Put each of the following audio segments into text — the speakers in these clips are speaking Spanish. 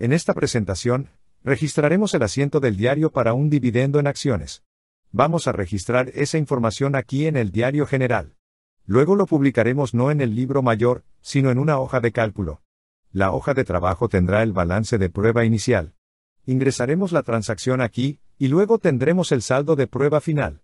En esta presentación, registraremos el asiento del diario para un dividendo en acciones. Vamos a registrar esa información aquí en el diario general. Luego lo publicaremos no en el libro mayor, sino en una hoja de cálculo. La hoja de trabajo tendrá el balance de prueba inicial. Ingresaremos la transacción aquí, y luego tendremos el saldo de prueba final.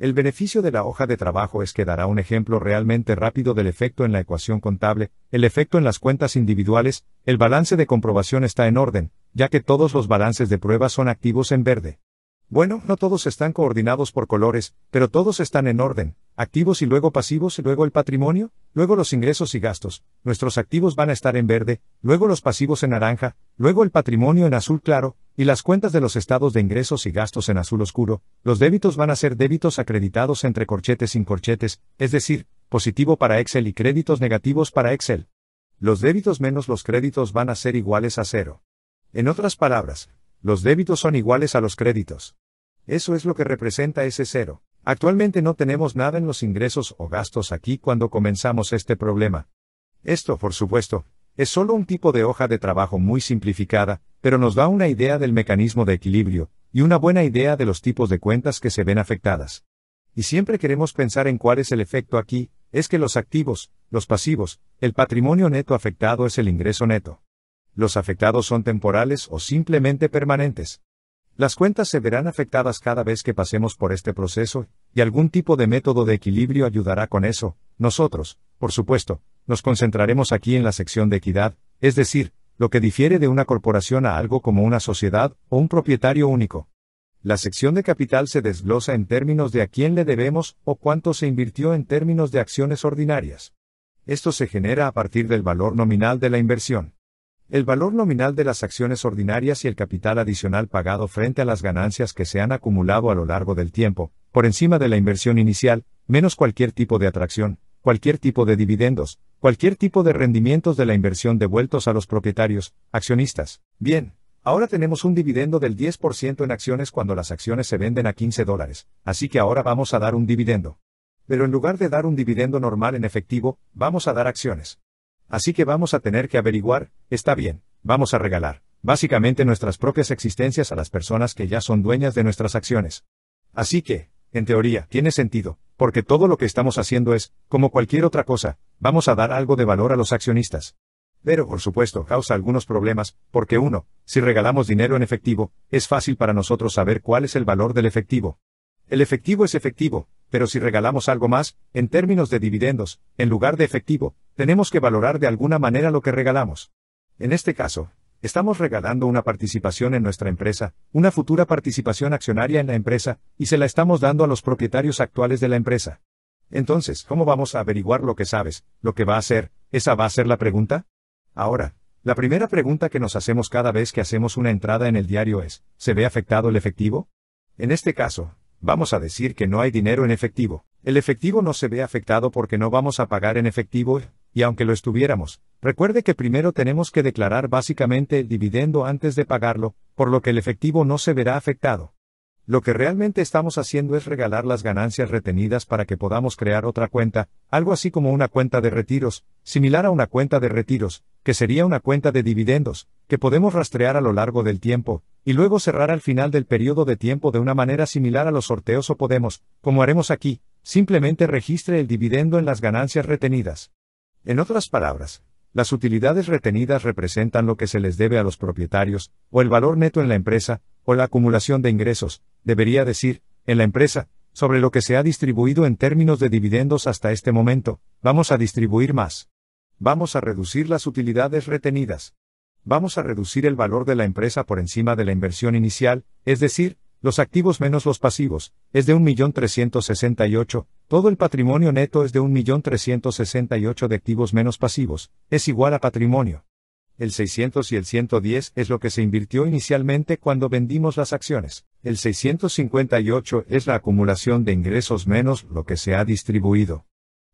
El beneficio de la hoja de trabajo es que dará un ejemplo realmente rápido del efecto en la ecuación contable, el efecto en las cuentas individuales, el balance de comprobación está en orden, ya que todos los balances de prueba son activos en verde. Bueno, no todos están coordinados por colores, pero todos están en orden, activos y luego pasivos, luego el patrimonio, luego los ingresos y gastos, nuestros activos van a estar en verde, luego los pasivos en naranja, luego el patrimonio en azul claro, y las cuentas de los estados de ingresos y gastos en azul oscuro, los débitos van a ser débitos acreditados entre corchetes sin corchetes, es decir, positivo para Excel y créditos negativos para Excel. Los débitos menos los créditos van a ser iguales a cero. En otras palabras, los débitos son iguales a los créditos. Eso es lo que representa ese cero. Actualmente no tenemos nada en los ingresos o gastos aquí cuando comenzamos este problema. Esto, por supuesto, es solo un tipo de hoja de trabajo muy simplificada, pero nos da una idea del mecanismo de equilibrio, y una buena idea de los tipos de cuentas que se ven afectadas. Y siempre queremos pensar en cuál es el efecto aquí, es que los activos, los pasivos, el patrimonio neto afectado es el ingreso neto. Los afectados son temporales o simplemente permanentes. Las cuentas se verán afectadas cada vez que pasemos por este proceso, y algún tipo de método de equilibrio ayudará con eso. Nosotros, por supuesto, nos concentraremos aquí en la sección de equidad, es decir, lo que difiere de una corporación a algo como una sociedad o un propietario único. La sección de capital se desglosa en términos de a quién le debemos o cuánto se invirtió en términos de acciones ordinarias. Esto se genera a partir del valor nominal de la inversión. El valor nominal de las acciones ordinarias y el capital adicional pagado frente a las ganancias que se han acumulado a lo largo del tiempo, por encima de la inversión inicial, menos cualquier tipo de atracción, cualquier tipo de dividendos, cualquier tipo de rendimientos de la inversión devueltos a los propietarios, accionistas. Bien, ahora tenemos un dividendo del 10% en acciones cuando las acciones se venden a 15 dólares, así que ahora vamos a dar un dividendo. Pero en lugar de dar un dividendo normal en efectivo, vamos a dar acciones. Así que vamos a tener que averiguar, está bien, vamos a regalar, básicamente nuestras propias existencias a las personas que ya son dueñas de nuestras acciones. Así que, en teoría, tiene sentido, porque todo lo que estamos haciendo es, como cualquier otra cosa, vamos a dar algo de valor a los accionistas. Pero, por supuesto, causa algunos problemas, porque uno, si regalamos dinero en efectivo, es fácil para nosotros saber cuál es el valor del efectivo. El efectivo es efectivo, pero si regalamos algo más, en términos de dividendos, en lugar de efectivo, tenemos que valorar de alguna manera lo que regalamos. En este caso, Estamos regalando una participación en nuestra empresa, una futura participación accionaria en la empresa, y se la estamos dando a los propietarios actuales de la empresa. Entonces, ¿cómo vamos a averiguar lo que sabes, lo que va a hacer? ¿Esa va a ser la pregunta? Ahora, la primera pregunta que nos hacemos cada vez que hacemos una entrada en el diario es, ¿se ve afectado el efectivo? En este caso, vamos a decir que no hay dinero en efectivo. El efectivo no se ve afectado porque no vamos a pagar en efectivo, y aunque lo estuviéramos, recuerde que primero tenemos que declarar básicamente el dividendo antes de pagarlo, por lo que el efectivo no se verá afectado. Lo que realmente estamos haciendo es regalar las ganancias retenidas para que podamos crear otra cuenta, algo así como una cuenta de retiros, similar a una cuenta de retiros, que sería una cuenta de dividendos, que podemos rastrear a lo largo del tiempo, y luego cerrar al final del periodo de tiempo de una manera similar a los sorteos o podemos, como haremos aquí, simplemente registre el dividendo en las ganancias retenidas. En otras palabras, las utilidades retenidas representan lo que se les debe a los propietarios, o el valor neto en la empresa, o la acumulación de ingresos, debería decir, en la empresa, sobre lo que se ha distribuido en términos de dividendos hasta este momento, vamos a distribuir más. Vamos a reducir las utilidades retenidas. Vamos a reducir el valor de la empresa por encima de la inversión inicial, es decir, los activos menos los pasivos, es de 1.368, todo el patrimonio neto es de 1.368 de activos menos pasivos, es igual a patrimonio. El 600 y el 110 es lo que se invirtió inicialmente cuando vendimos las acciones. El 658 es la acumulación de ingresos menos lo que se ha distribuido.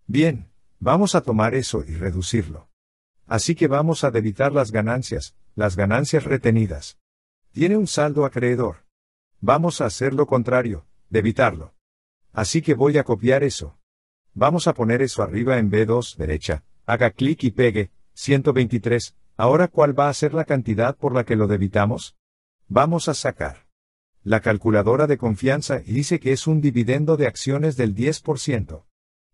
Bien, vamos a tomar eso y reducirlo. Así que vamos a debitar las ganancias, las ganancias retenidas. Tiene un saldo acreedor. Vamos a hacer lo contrario, debitarlo. Así que voy a copiar eso. Vamos a poner eso arriba en B2 derecha, haga clic y pegue, 123, ahora cuál va a ser la cantidad por la que lo debitamos? Vamos a sacar. La calculadora de confianza dice que es un dividendo de acciones del 10%.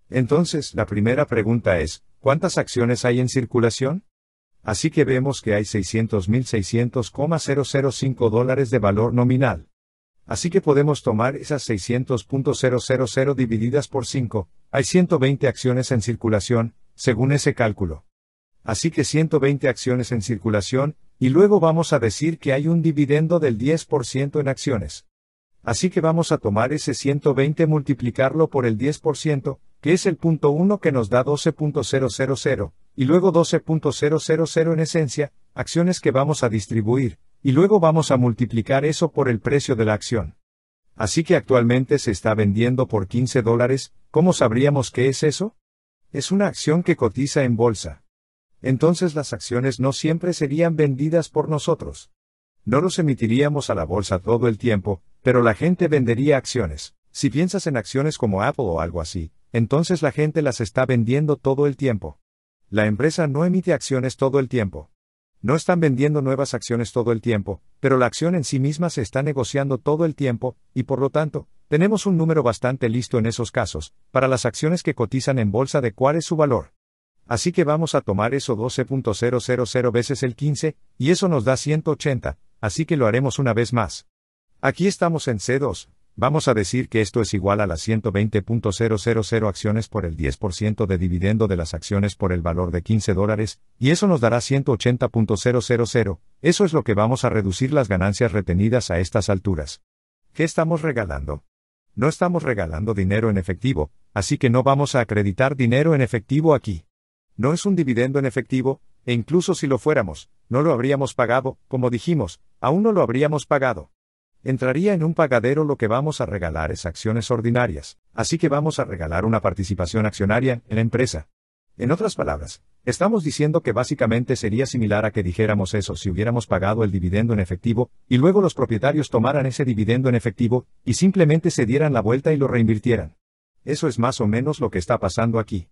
Entonces, la primera pregunta es, ¿cuántas acciones hay en circulación? Así que vemos que hay 600.600,005 dólares de valor nominal. Así que podemos tomar esas 600.000 divididas por 5, hay 120 acciones en circulación, según ese cálculo. Así que 120 acciones en circulación, y luego vamos a decir que hay un dividendo del 10% en acciones. Así que vamos a tomar ese 120 multiplicarlo por el 10%, que es el punto 1 que nos da 12.000, y luego 12.000 en esencia, acciones que vamos a distribuir, y luego vamos a multiplicar eso por el precio de la acción. Así que actualmente se está vendiendo por 15 dólares, ¿cómo sabríamos qué es eso? Es una acción que cotiza en bolsa. Entonces las acciones no siempre serían vendidas por nosotros. No los emitiríamos a la bolsa todo el tiempo, pero la gente vendería acciones. Si piensas en acciones como Apple o algo así, entonces la gente las está vendiendo todo el tiempo. La empresa no emite acciones todo el tiempo. No están vendiendo nuevas acciones todo el tiempo, pero la acción en sí misma se está negociando todo el tiempo, y por lo tanto, tenemos un número bastante listo en esos casos, para las acciones que cotizan en bolsa de cuál es su valor. Así que vamos a tomar eso 12.000 veces el 15, y eso nos da 180, así que lo haremos una vez más. Aquí estamos en C2, Vamos a decir que esto es igual a las 120.000 acciones por el 10% de dividendo de las acciones por el valor de 15 dólares, y eso nos dará 180.000, eso es lo que vamos a reducir las ganancias retenidas a estas alturas. ¿Qué estamos regalando? No estamos regalando dinero en efectivo, así que no vamos a acreditar dinero en efectivo aquí. No es un dividendo en efectivo, e incluso si lo fuéramos, no lo habríamos pagado, como dijimos, aún no lo habríamos pagado entraría en un pagadero lo que vamos a regalar es acciones ordinarias, así que vamos a regalar una participación accionaria en la empresa. En otras palabras, estamos diciendo que básicamente sería similar a que dijéramos eso si hubiéramos pagado el dividendo en efectivo, y luego los propietarios tomaran ese dividendo en efectivo, y simplemente se dieran la vuelta y lo reinvirtieran. Eso es más o menos lo que está pasando aquí.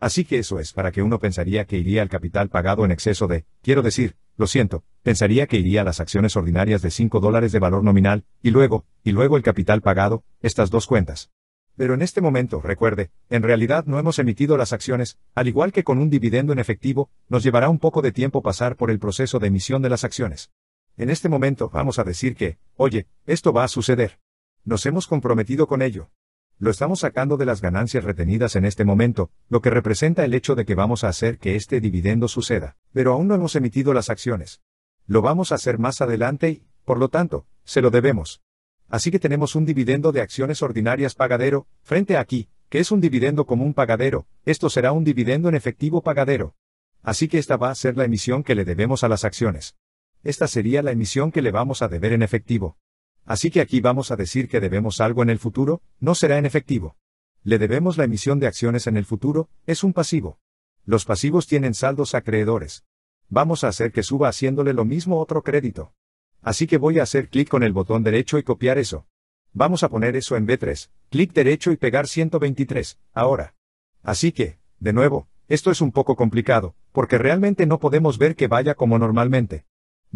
Así que eso es para que uno pensaría que iría al capital pagado en exceso de, quiero decir, lo siento, pensaría que iría a las acciones ordinarias de 5 dólares de valor nominal, y luego, y luego el capital pagado, estas dos cuentas. Pero en este momento, recuerde, en realidad no hemos emitido las acciones, al igual que con un dividendo en efectivo, nos llevará un poco de tiempo pasar por el proceso de emisión de las acciones. En este momento vamos a decir que, oye, esto va a suceder. Nos hemos comprometido con ello. Lo estamos sacando de las ganancias retenidas en este momento, lo que representa el hecho de que vamos a hacer que este dividendo suceda, pero aún no hemos emitido las acciones. Lo vamos a hacer más adelante y, por lo tanto, se lo debemos. Así que tenemos un dividendo de acciones ordinarias pagadero, frente a aquí, que es un dividendo común pagadero, esto será un dividendo en efectivo pagadero. Así que esta va a ser la emisión que le debemos a las acciones. Esta sería la emisión que le vamos a deber en efectivo. Así que aquí vamos a decir que debemos algo en el futuro, no será en efectivo. Le debemos la emisión de acciones en el futuro, es un pasivo. Los pasivos tienen saldos acreedores. Vamos a hacer que suba haciéndole lo mismo otro crédito. Así que voy a hacer clic con el botón derecho y copiar eso. Vamos a poner eso en B3, clic derecho y pegar 123, ahora. Así que, de nuevo, esto es un poco complicado, porque realmente no podemos ver que vaya como normalmente.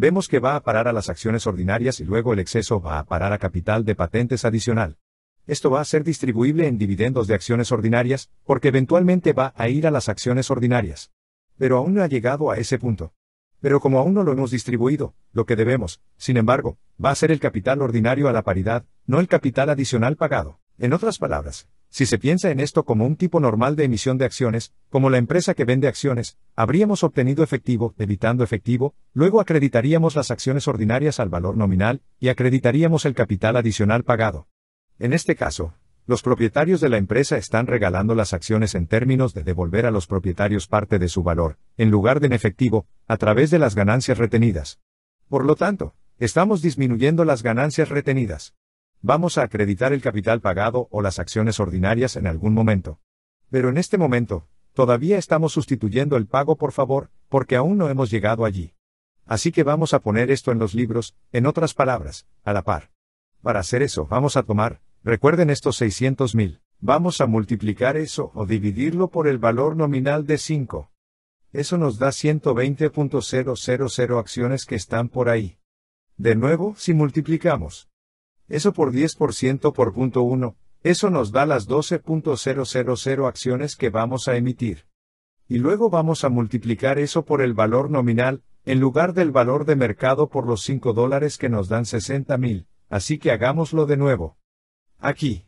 Vemos que va a parar a las acciones ordinarias y luego el exceso va a parar a capital de patentes adicional. Esto va a ser distribuible en dividendos de acciones ordinarias, porque eventualmente va a ir a las acciones ordinarias. Pero aún no ha llegado a ese punto. Pero como aún no lo hemos distribuido, lo que debemos, sin embargo, va a ser el capital ordinario a la paridad, no el capital adicional pagado. En otras palabras, si se piensa en esto como un tipo normal de emisión de acciones, como la empresa que vende acciones, habríamos obtenido efectivo, evitando efectivo, luego acreditaríamos las acciones ordinarias al valor nominal, y acreditaríamos el capital adicional pagado. En este caso, los propietarios de la empresa están regalando las acciones en términos de devolver a los propietarios parte de su valor, en lugar de en efectivo, a través de las ganancias retenidas. Por lo tanto, estamos disminuyendo las ganancias retenidas. Vamos a acreditar el capital pagado o las acciones ordinarias en algún momento. Pero en este momento, todavía estamos sustituyendo el pago por favor, porque aún no hemos llegado allí. Así que vamos a poner esto en los libros, en otras palabras, a la par. Para hacer eso, vamos a tomar, recuerden estos 600.000. Vamos a multiplicar eso o dividirlo por el valor nominal de 5. Eso nos da 120.000 acciones que están por ahí. De nuevo, si multiplicamos, eso por 10% por punto 1, eso nos da las 12.000 acciones que vamos a emitir. Y luego vamos a multiplicar eso por el valor nominal, en lugar del valor de mercado por los 5 dólares que nos dan 60.000, así que hagámoslo de nuevo. Aquí.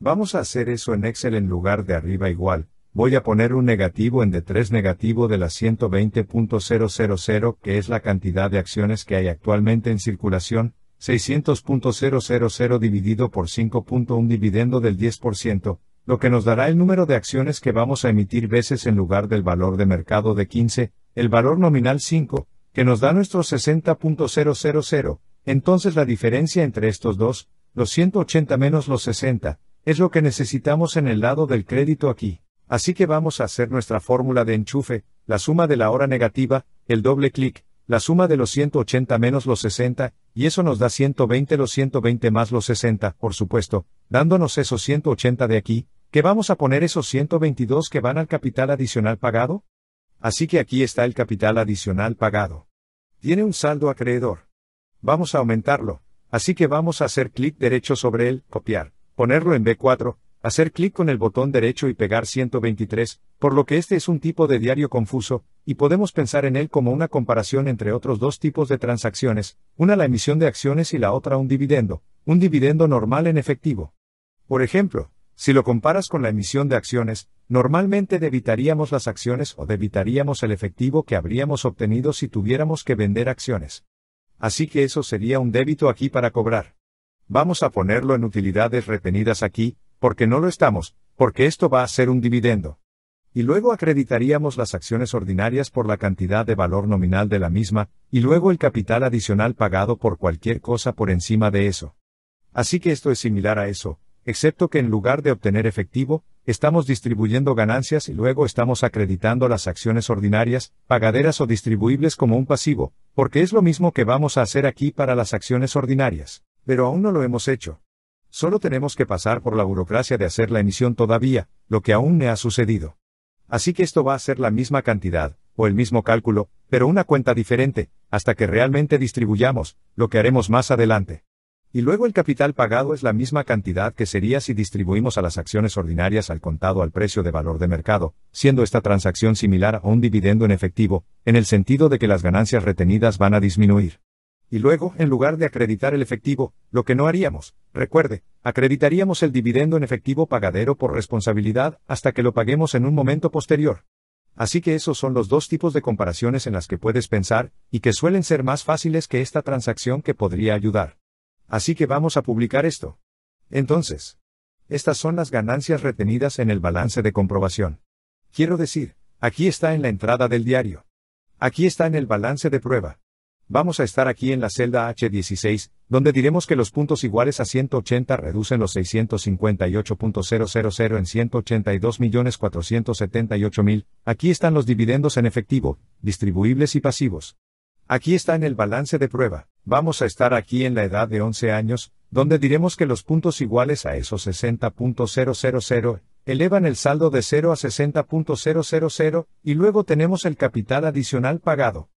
Vamos a hacer eso en Excel en lugar de arriba igual, voy a poner un negativo en d 3 negativo de las 120.000 que es la cantidad de acciones que hay actualmente en circulación, 600.000 dividido por 5.1 dividendo del 10%, lo que nos dará el número de acciones que vamos a emitir veces en lugar del valor de mercado de 15, el valor nominal 5, que nos da nuestro 60.000, entonces la diferencia entre estos dos, los 180 menos los 60, es lo que necesitamos en el lado del crédito aquí. Así que vamos a hacer nuestra fórmula de enchufe, la suma de la hora negativa, el doble clic, la suma de los 180 menos los 60, y eso nos da 120 los 120 más los 60, por supuesto, dándonos esos 180 de aquí, que vamos a poner esos 122 que van al capital adicional pagado? Así que aquí está el capital adicional pagado. Tiene un saldo acreedor. Vamos a aumentarlo, así que vamos a hacer clic derecho sobre él, copiar, ponerlo en B4, hacer clic con el botón derecho y pegar 123, por lo que este es un tipo de diario confuso, y podemos pensar en él como una comparación entre otros dos tipos de transacciones, una la emisión de acciones y la otra un dividendo, un dividendo normal en efectivo. Por ejemplo, si lo comparas con la emisión de acciones, normalmente debitaríamos las acciones o debitaríamos el efectivo que habríamos obtenido si tuviéramos que vender acciones. Así que eso sería un débito aquí para cobrar. Vamos a ponerlo en utilidades retenidas aquí, porque no lo estamos, porque esto va a ser un dividendo. Y luego acreditaríamos las acciones ordinarias por la cantidad de valor nominal de la misma, y luego el capital adicional pagado por cualquier cosa por encima de eso. Así que esto es similar a eso, excepto que en lugar de obtener efectivo, estamos distribuyendo ganancias y luego estamos acreditando las acciones ordinarias, pagaderas o distribuibles como un pasivo, porque es lo mismo que vamos a hacer aquí para las acciones ordinarias. Pero aún no lo hemos hecho. Solo tenemos que pasar por la burocracia de hacer la emisión todavía, lo que aún no ha sucedido. Así que esto va a ser la misma cantidad, o el mismo cálculo, pero una cuenta diferente, hasta que realmente distribuyamos, lo que haremos más adelante. Y luego el capital pagado es la misma cantidad que sería si distribuimos a las acciones ordinarias al contado al precio de valor de mercado, siendo esta transacción similar a un dividendo en efectivo, en el sentido de que las ganancias retenidas van a disminuir y luego, en lugar de acreditar el efectivo, lo que no haríamos, recuerde, acreditaríamos el dividendo en efectivo pagadero por responsabilidad hasta que lo paguemos en un momento posterior. Así que esos son los dos tipos de comparaciones en las que puedes pensar, y que suelen ser más fáciles que esta transacción que podría ayudar. Así que vamos a publicar esto. Entonces, estas son las ganancias retenidas en el balance de comprobación. Quiero decir, aquí está en la entrada del diario. Aquí está en el balance de prueba. Vamos a estar aquí en la celda H16, donde diremos que los puntos iguales a 180 reducen los 658.000 en 182.478.000. Aquí están los dividendos en efectivo, distribuibles y pasivos. Aquí está en el balance de prueba. Vamos a estar aquí en la edad de 11 años, donde diremos que los puntos iguales a esos 60.000 elevan el saldo de 0 a 60.000 y luego tenemos el capital adicional pagado.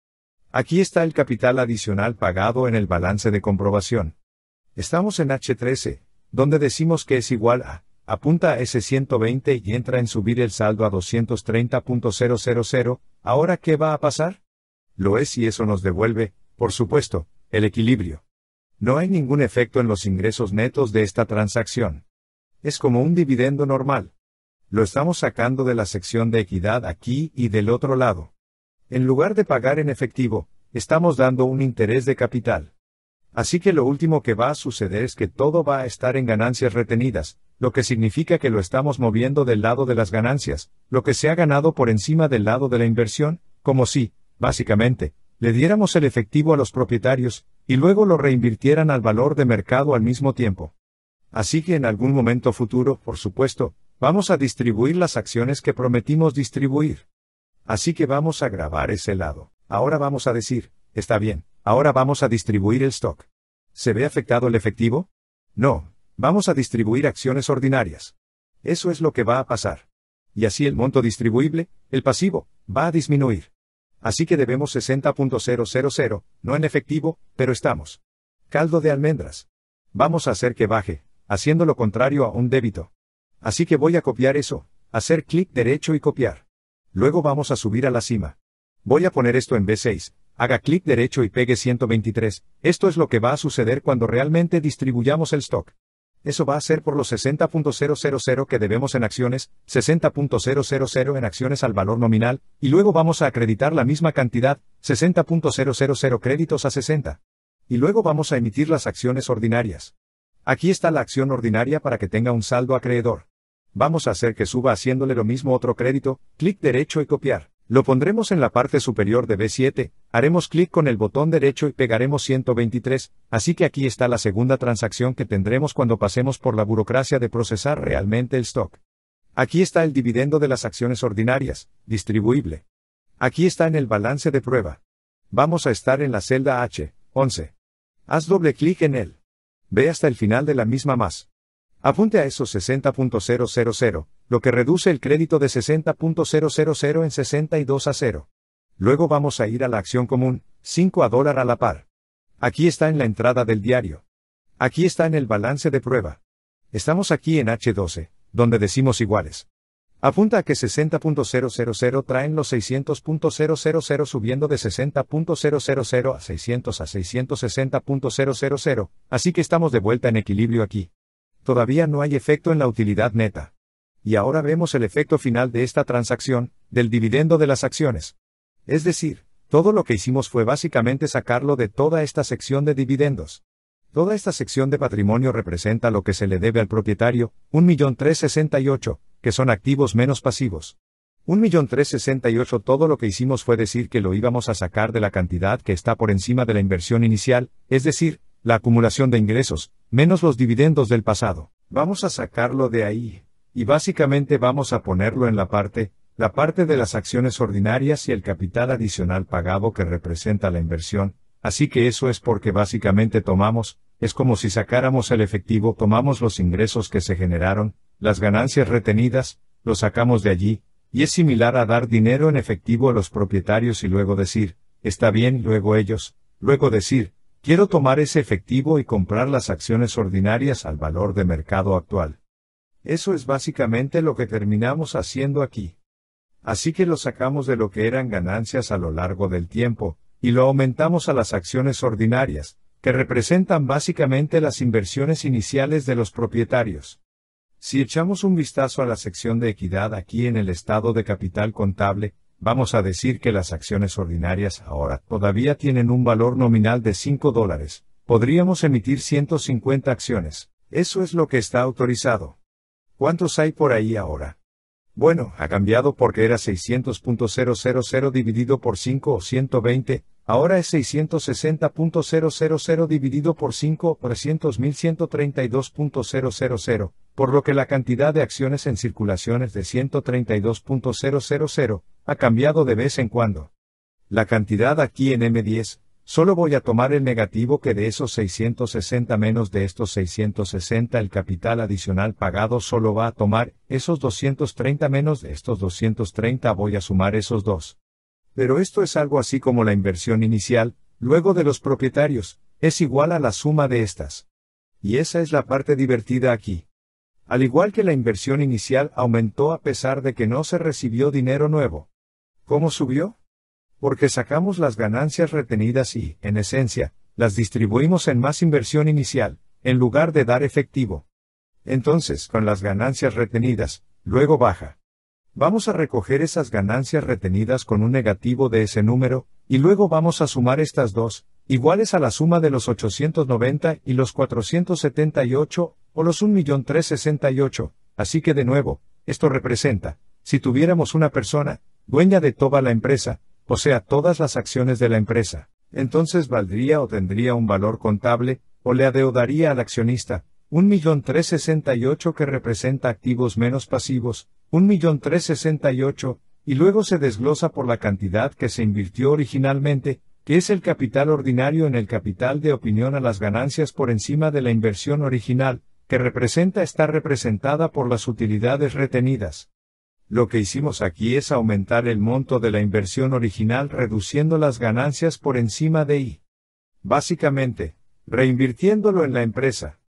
Aquí está el capital adicional pagado en el balance de comprobación. Estamos en H13, donde decimos que es igual a, apunta a S120 y entra en subir el saldo a 230.000, ¿ahora qué va a pasar? Lo es y eso nos devuelve, por supuesto, el equilibrio. No hay ningún efecto en los ingresos netos de esta transacción. Es como un dividendo normal. Lo estamos sacando de la sección de equidad aquí y del otro lado. En lugar de pagar en efectivo, estamos dando un interés de capital. Así que lo último que va a suceder es que todo va a estar en ganancias retenidas, lo que significa que lo estamos moviendo del lado de las ganancias, lo que se ha ganado por encima del lado de la inversión, como si, básicamente, le diéramos el efectivo a los propietarios, y luego lo reinvirtieran al valor de mercado al mismo tiempo. Así que en algún momento futuro, por supuesto, vamos a distribuir las acciones que prometimos distribuir. Así que vamos a grabar ese lado. Ahora vamos a decir, está bien, ahora vamos a distribuir el stock. ¿Se ve afectado el efectivo? No, vamos a distribuir acciones ordinarias. Eso es lo que va a pasar. Y así el monto distribuible, el pasivo, va a disminuir. Así que debemos 60.000, no en efectivo, pero estamos. Caldo de almendras. Vamos a hacer que baje, haciendo lo contrario a un débito. Así que voy a copiar eso, hacer clic derecho y copiar. Luego vamos a subir a la cima. Voy a poner esto en B6, haga clic derecho y pegue 123, esto es lo que va a suceder cuando realmente distribuyamos el stock. Eso va a ser por los 60.000 que debemos en acciones, 60.000 en acciones al valor nominal, y luego vamos a acreditar la misma cantidad, 60.000 créditos a 60. Y luego vamos a emitir las acciones ordinarias. Aquí está la acción ordinaria para que tenga un saldo acreedor. Vamos a hacer que suba haciéndole lo mismo otro crédito, clic derecho y copiar. Lo pondremos en la parte superior de B7, haremos clic con el botón derecho y pegaremos 123, así que aquí está la segunda transacción que tendremos cuando pasemos por la burocracia de procesar realmente el stock. Aquí está el dividendo de las acciones ordinarias, distribuible. Aquí está en el balance de prueba. Vamos a estar en la celda H, 11. Haz doble clic en él. Ve hasta el final de la misma más. Apunte a esos 60.000, lo que reduce el crédito de 60.000 en 62 a 0. Luego vamos a ir a la acción común, 5 a dólar a la par. Aquí está en la entrada del diario. Aquí está en el balance de prueba. Estamos aquí en H12, donde decimos iguales. Apunta a que 60.000 traen los 600.000 subiendo de 60.000 a 600 a 660.000, así que estamos de vuelta en equilibrio aquí. Todavía no hay efecto en la utilidad neta. Y ahora vemos el efecto final de esta transacción, del dividendo de las acciones. Es decir, todo lo que hicimos fue básicamente sacarlo de toda esta sección de dividendos. Toda esta sección de patrimonio representa lo que se le debe al propietario, 1.368, que son activos menos pasivos. 1.368 todo lo que hicimos fue decir que lo íbamos a sacar de la cantidad que está por encima de la inversión inicial, es decir, la acumulación de ingresos, menos los dividendos del pasado. Vamos a sacarlo de ahí, y básicamente vamos a ponerlo en la parte, la parte de las acciones ordinarias y el capital adicional pagado que representa la inversión, así que eso es porque básicamente tomamos, es como si sacáramos el efectivo, tomamos los ingresos que se generaron, las ganancias retenidas, lo sacamos de allí, y es similar a dar dinero en efectivo a los propietarios y luego decir, está bien, luego ellos, luego decir, Quiero tomar ese efectivo y comprar las acciones ordinarias al valor de mercado actual. Eso es básicamente lo que terminamos haciendo aquí. Así que lo sacamos de lo que eran ganancias a lo largo del tiempo, y lo aumentamos a las acciones ordinarias, que representan básicamente las inversiones iniciales de los propietarios. Si echamos un vistazo a la sección de equidad aquí en el estado de capital contable, vamos a decir que las acciones ordinarias ahora todavía tienen un valor nominal de 5 dólares, podríamos emitir 150 acciones, eso es lo que está autorizado. ¿Cuántos hay por ahí ahora? Bueno, ha cambiado porque era 600.000 dividido por 5 o 120, ahora es 660.000 dividido por 5 o 300.132.000, por lo que la cantidad de acciones en circulación es de 132.000, ha cambiado de vez en cuando. La cantidad aquí en M10, solo voy a tomar el negativo que de esos 660 menos de estos 660 el capital adicional pagado solo va a tomar esos 230 menos de estos 230 voy a sumar esos dos. Pero esto es algo así como la inversión inicial, luego de los propietarios, es igual a la suma de estas. Y esa es la parte divertida aquí. Al igual que la inversión inicial aumentó a pesar de que no se recibió dinero nuevo. ¿Cómo subió? Porque sacamos las ganancias retenidas y, en esencia, las distribuimos en más inversión inicial, en lugar de dar efectivo. Entonces, con las ganancias retenidas, luego baja. Vamos a recoger esas ganancias retenidas con un negativo de ese número, y luego vamos a sumar estas dos, iguales a la suma de los 890 y los 478, o los 1.368, así que de nuevo, esto representa, si tuviéramos una persona, dueña de toda la empresa, o sea, todas las acciones de la empresa. Entonces valdría o tendría un valor contable, o le adeudaría al accionista, ocho que representa activos menos pasivos, 1.368.000, y luego se desglosa por la cantidad que se invirtió originalmente, que es el capital ordinario en el capital de opinión a las ganancias por encima de la inversión original, que representa está representada por las utilidades retenidas lo que hicimos aquí es aumentar el monto de la inversión original reduciendo las ganancias por encima de I. Básicamente, reinvirtiéndolo en la empresa.